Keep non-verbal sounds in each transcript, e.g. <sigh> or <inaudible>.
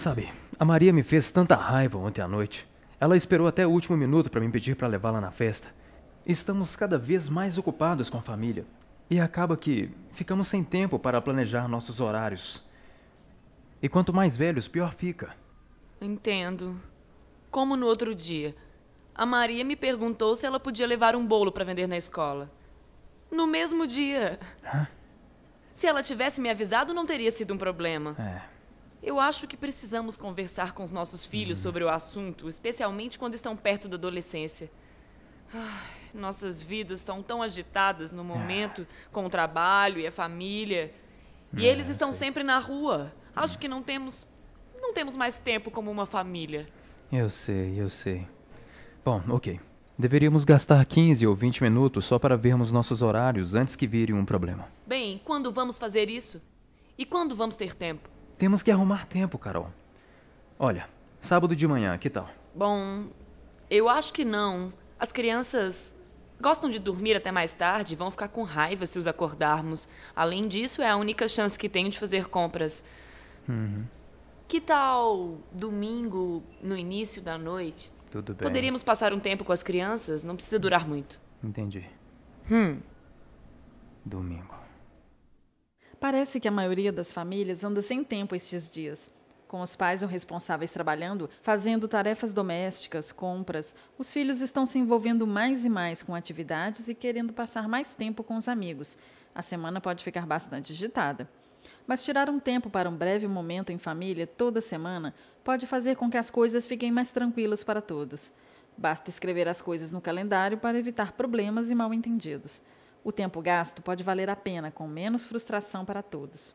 Sabe, a Maria me fez tanta raiva ontem à noite. Ela esperou até o último minuto para me pedir para levá-la na festa. Estamos cada vez mais ocupados com a família e acaba que ficamos sem tempo para planejar nossos horários. E quanto mais velhos, pior fica. Entendo. Como no outro dia, a Maria me perguntou se ela podia levar um bolo para vender na escola. No mesmo dia. Hã? Se ela tivesse me avisado, não teria sido um problema. É. Eu acho que precisamos conversar com os nossos filhos uhum. sobre o assunto, especialmente quando estão perto da adolescência. Ai, nossas vidas estão tão agitadas no momento, ah. com o trabalho e a família. E é, eles estão sempre na rua. Acho hum. que não temos não temos mais tempo como uma família. Eu sei, eu sei. Bom, OK. Deveríamos gastar 15 ou 20 minutos só para vermos nossos horários antes que vire um problema. Bem, quando vamos fazer isso? E quando vamos ter tempo? Temos que arrumar tempo, Carol. Olha, sábado de manhã, que tal? Bom, eu acho que não. As crianças gostam de dormir até mais tarde e vão ficar com raiva se os acordarmos. Além disso, é a única chance que tenho de fazer compras. Uhum. Que tal domingo, no início da noite? Tudo bem. Poderíamos passar um tempo com as crianças, não precisa durar muito. Entendi. Hum. Domingo. Parece que a maioria das famílias anda sem tempo estes dias. Com os pais ou responsáveis trabalhando, fazendo tarefas domésticas, compras, os filhos estão se envolvendo mais e mais com atividades e querendo passar mais tempo com os amigos. A semana pode ficar bastante agitada. Mas tirar um tempo para um breve momento em família toda semana pode fazer com que as coisas fiquem mais tranquilas para todos. Basta escrever as coisas no calendário para evitar problemas e mal entendidos. O tempo gasto pode valer a pena com menos frustração para todos.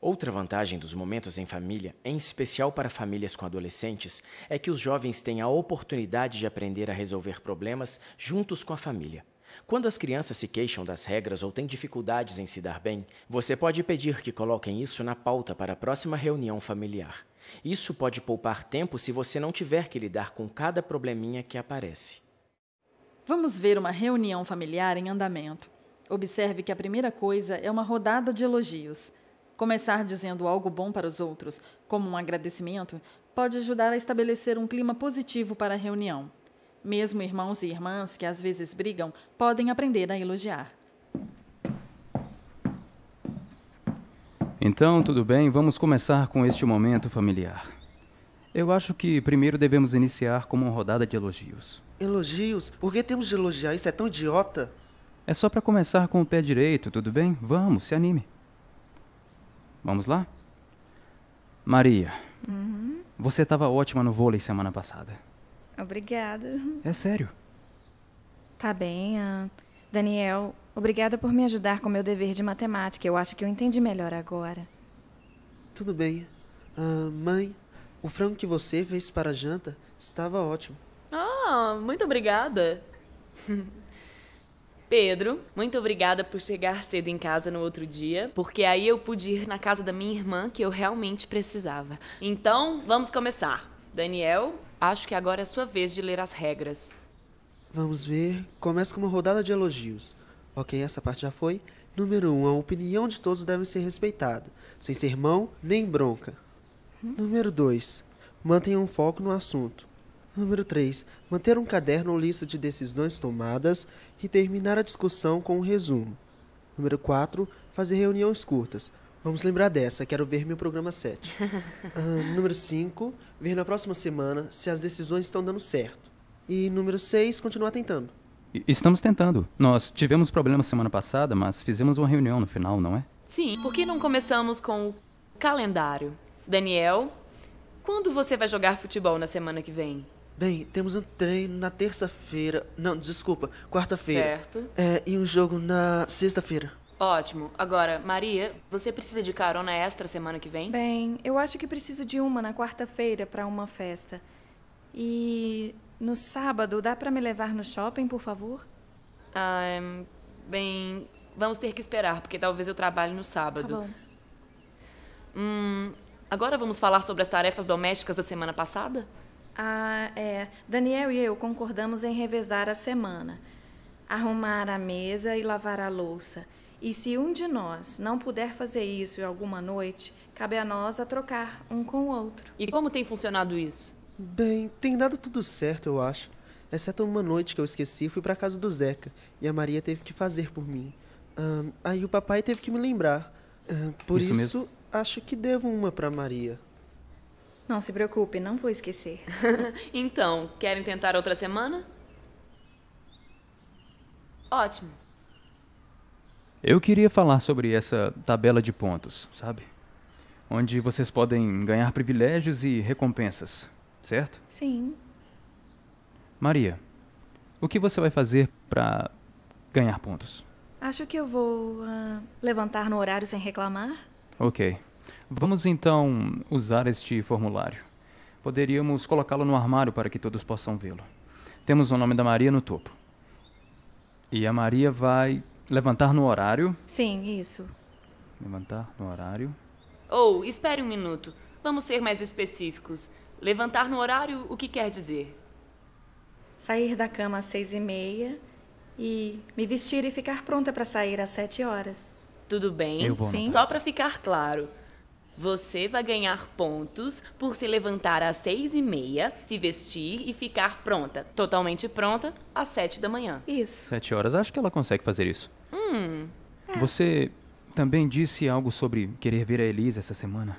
Outra vantagem dos momentos em família, em especial para famílias com adolescentes, é que os jovens têm a oportunidade de aprender a resolver problemas juntos com a família. Quando as crianças se queixam das regras ou têm dificuldades em se dar bem, você pode pedir que coloquem isso na pauta para a próxima reunião familiar. Isso pode poupar tempo se você não tiver que lidar com cada probleminha que aparece. Vamos ver uma reunião familiar em andamento. Observe que a primeira coisa é uma rodada de elogios. Começar dizendo algo bom para os outros, como um agradecimento, pode ajudar a estabelecer um clima positivo para a reunião. Mesmo irmãos e irmãs que às vezes brigam podem aprender a elogiar. Então, tudo bem, vamos começar com este momento familiar. Eu acho que primeiro devemos iniciar com uma rodada de elogios. Elogios? Por que temos de elogiar? Isso é tão idiota. É só para começar com o pé direito, tudo bem? Vamos, se anime. Vamos lá? Maria, uhum. você estava ótima no vôlei semana passada. Obrigada. É sério. Tá bem, uh, Daniel. Obrigada por me ajudar com meu dever de matemática. Eu acho que eu entendi melhor agora. Tudo bem. Uh, mãe, o frango que você fez para a janta estava ótimo. Ah, muito obrigada. <laughs> Pedro, muito obrigada por chegar cedo em casa no outro dia, porque aí eu pude ir na casa da minha irmã que eu realmente precisava. Então, vamos começar. Daniel, acho que agora é sua vez de ler as regras. Vamos ver. Começa com uma rodada de elogios. Ok, essa parte já foi. Número 1. Um, a opinião de todos deve ser respeitada, sem sermão nem bronca. Hum? Número 2. Mantenha um foco no assunto. Número 3. Manter um caderno ou lista de decisões tomadas e terminar a discussão com um resumo. Número 4. Fazer reuniões curtas. Vamos lembrar dessa, quero ver meu programa 7. uh, <laughs> ah, número 5. Ver na próxima semana se as decisões estão dando certo. E número 6. Continuar tentando. Estamos tentando. Nós tivemos problemas semana passada, mas fizemos uma reunião no final, não é? Sim. Por que não começamos com o calendário? Daniel, quando você vai jogar futebol na semana que vem? Bem, temos um treino na terça-feira. Não, desculpa, quarta-feira. Certo. É, e um jogo na sexta-feira. Ótimo. Agora, Maria, você precisa de carona extra semana que vem? Bem, eu acho que preciso de uma na quarta-feira para uma festa. E no sábado, dá para me levar no shopping, por favor? Ah, bem, vamos ter que esperar, porque talvez eu trabalhe no sábado. Tá bom. Hum, agora vamos falar sobre as tarefas domésticas da semana passada? Ah, é. Daniel e eu concordamos em revezar a semana, arrumar a mesa e lavar a louça. E se um de nós não puder fazer isso em alguma noite, cabe a nós a trocar um com o outro. E como tem funcionado isso? Bem, tem dado tudo certo, eu acho. Exceto uma noite que eu esqueci, fui para casa do Zeca e a Maria teve que fazer por mim. Ah, aí o papai teve que me lembrar. Ah, por isso, isso acho que devo uma para Maria. Não se preocupe, não vou esquecer. <laughs> então, querem tentar outra semana? Ótimo. Eu queria falar sobre essa tabela de pontos, sabe? Onde vocês podem ganhar privilégios e recompensas, certo? Sim. Maria, o que você vai fazer para ganhar pontos? Acho que eu vou uh, levantar no horário sem reclamar. Ok. Vamos então usar este formulário. Poderíamos colocá-lo no armário para que todos possam vê-lo. Temos o nome da Maria no topo. E a Maria vai levantar no horário. Sim, isso. Levantar no horário. Ou, oh, espere um minuto. Vamos ser mais específicos. Levantar no horário, o que quer dizer? Sair da cama às seis e meia e me vestir e ficar pronta para sair às sete horas. Tudo bem. Eu vou Sim. Só para ficar claro. Você vai ganhar pontos por se levantar às seis e meia, se vestir e ficar pronta, totalmente pronta, às sete da manhã. Isso. Sete horas, acho que ela consegue fazer isso. Hum. É. Você também disse algo sobre querer ver a Elisa essa semana.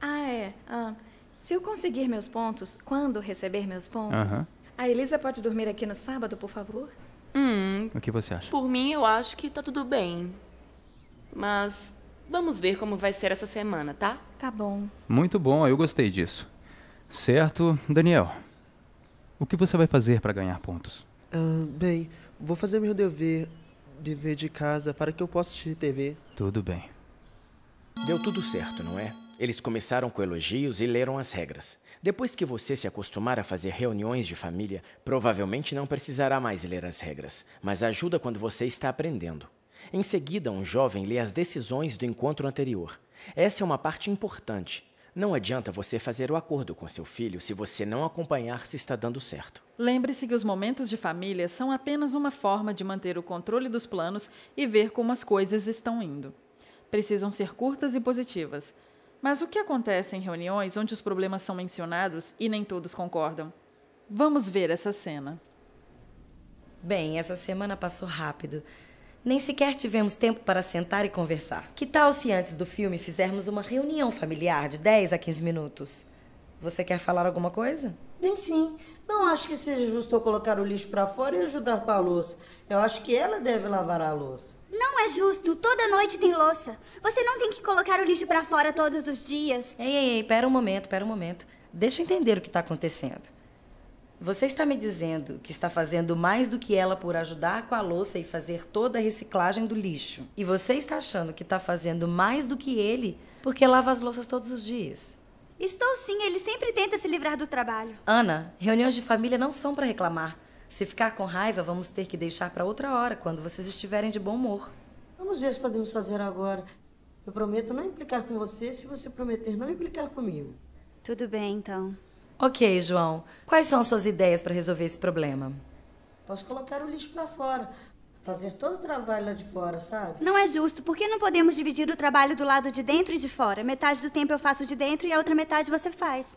Ah, é. Ah, se eu conseguir meus pontos, quando receber meus pontos, uh -huh. a Elisa pode dormir aqui no sábado, por favor? Hum. O que você acha? Por mim, eu acho que tá tudo bem. Mas Vamos ver como vai ser essa semana, tá? Tá bom. Muito bom, eu gostei disso. Certo, Daniel. O que você vai fazer para ganhar pontos? Ah, bem, vou fazer meu dever, de ver de casa para que eu possa assistir TV. Tudo bem. Deu tudo certo, não é? Eles começaram com elogios e leram as regras. Depois que você se acostumar a fazer reuniões de família, provavelmente não precisará mais ler as regras, mas ajuda quando você está aprendendo. Em seguida, um jovem lê as decisões do encontro anterior. Essa é uma parte importante. Não adianta você fazer o acordo com seu filho se você não acompanhar se está dando certo. Lembre-se que os momentos de família são apenas uma forma de manter o controle dos planos e ver como as coisas estão indo. Precisam ser curtas e positivas. Mas o que acontece em reuniões onde os problemas são mencionados e nem todos concordam? Vamos ver essa cena. Bem, essa semana passou rápido. Nem sequer tivemos tempo para sentar e conversar. Que tal se antes do filme fizermos uma reunião familiar de 10 a 15 minutos? Você quer falar alguma coisa? Nem sim. Não acho que seja justo eu colocar o lixo para fora e ajudar com a louça. Eu acho que ela deve lavar a louça. Não é justo. Toda noite tem louça. Você não tem que colocar o lixo para fora todos os dias. Ei, ei, ei. Pera um momento, pera um momento. Deixa eu entender o que está acontecendo. Você está me dizendo que está fazendo mais do que ela por ajudar com a louça e fazer toda a reciclagem do lixo. E você está achando que está fazendo mais do que ele porque lava as louças todos os dias. Estou sim, ele sempre tenta se livrar do trabalho. Ana, reuniões de família não são para reclamar. Se ficar com raiva, vamos ter que deixar para outra hora, quando vocês estiverem de bom humor. Vamos ver se podemos fazer agora. Eu prometo não implicar com você se você prometer não implicar comigo. Tudo bem, então. Ok, João. Quais são suas ideias para resolver esse problema? Posso colocar o lixo para fora. Fazer todo o trabalho lá de fora, sabe? Não é justo. Por que não podemos dividir o trabalho do lado de dentro e de fora? Metade do tempo eu faço de dentro e a outra metade você faz.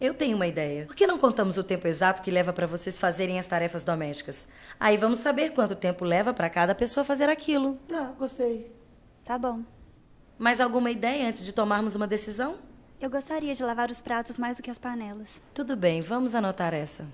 Eu tenho uma ideia. Por que não contamos o tempo exato que leva para vocês fazerem as tarefas domésticas? Aí vamos saber quanto tempo leva para cada pessoa fazer aquilo. Tá, gostei. Tá bom. Mais alguma ideia antes de tomarmos uma decisão? Eu gostaria de lavar os pratos mais do que as panelas. Tudo bem, vamos anotar essa.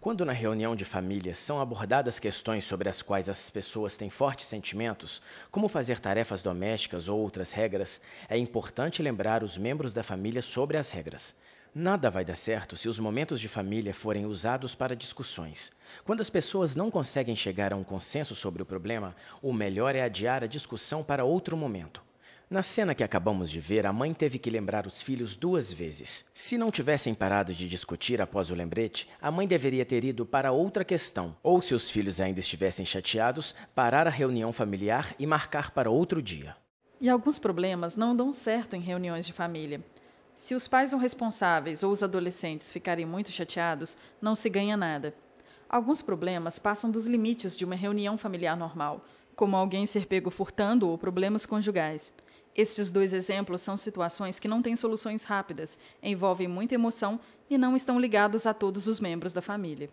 Quando na reunião de família são abordadas questões sobre as quais as pessoas têm fortes sentimentos, como fazer tarefas domésticas ou outras regras, é importante lembrar os membros da família sobre as regras. Nada vai dar certo se os momentos de família forem usados para discussões. Quando as pessoas não conseguem chegar a um consenso sobre o problema, o melhor é adiar a discussão para outro momento. Na cena que acabamos de ver, a mãe teve que lembrar os filhos duas vezes. Se não tivessem parado de discutir após o lembrete, a mãe deveria ter ido para outra questão, ou se os filhos ainda estivessem chateados, parar a reunião familiar e marcar para outro dia. E alguns problemas não dão certo em reuniões de família. Se os pais ou responsáveis ou os adolescentes ficarem muito chateados, não se ganha nada. Alguns problemas passam dos limites de uma reunião familiar normal, como alguém ser pego furtando ou problemas conjugais. Estes dois exemplos são situações que não têm soluções rápidas, envolvem muita emoção e não estão ligados a todos os membros da família.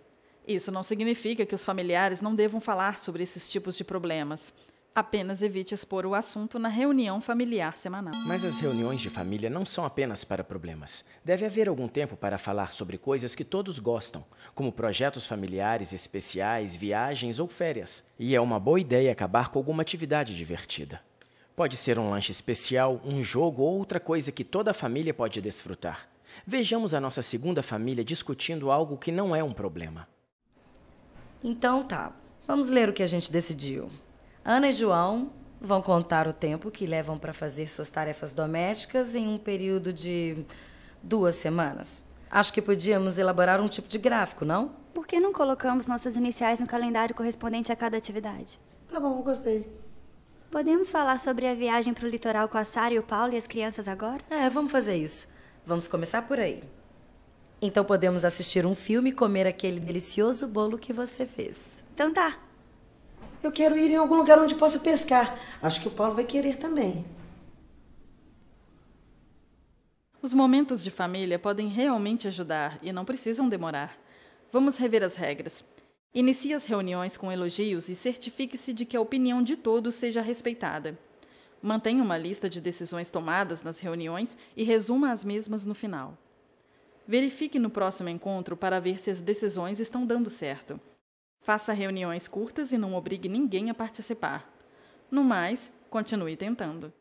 Isso não significa que os familiares não devam falar sobre esses tipos de problemas. Apenas evite expor o assunto na reunião familiar semanal. Mas as reuniões de família não são apenas para problemas. Deve haver algum tempo para falar sobre coisas que todos gostam, como projetos familiares especiais, viagens ou férias. E é uma boa ideia acabar com alguma atividade divertida. Pode ser um lanche especial, um jogo ou outra coisa que toda a família pode desfrutar. Vejamos a nossa segunda família discutindo algo que não é um problema. Então tá, vamos ler o que a gente decidiu. Ana e João vão contar o tempo que levam para fazer suas tarefas domésticas em um período de duas semanas. Acho que podíamos elaborar um tipo de gráfico, não? Por que não colocamos nossas iniciais no calendário correspondente a cada atividade? Tá bom, gostei. Podemos falar sobre a viagem para o litoral com a Sara e o Paulo e as crianças agora? É, vamos fazer isso. Vamos começar por aí. Então podemos assistir um filme e comer aquele delicioso bolo que você fez. Então tá. Eu quero ir em algum lugar onde possa pescar. Acho que o Paulo vai querer também. Os momentos de família podem realmente ajudar e não precisam demorar. Vamos rever as regras. Inicie as reuniões com elogios e certifique-se de que a opinião de todos seja respeitada. Mantenha uma lista de decisões tomadas nas reuniões e resuma as mesmas no final. Verifique no próximo encontro para ver se as decisões estão dando certo. Faça reuniões curtas e não obrigue ninguém a participar. No mais, continue tentando.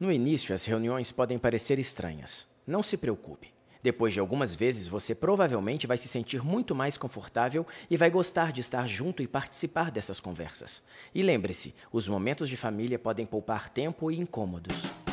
No início, as reuniões podem parecer estranhas. Não se preocupe. Depois de algumas vezes, você provavelmente vai se sentir muito mais confortável e vai gostar de estar junto e participar dessas conversas. E lembre-se, os momentos de família podem poupar tempo e incômodos.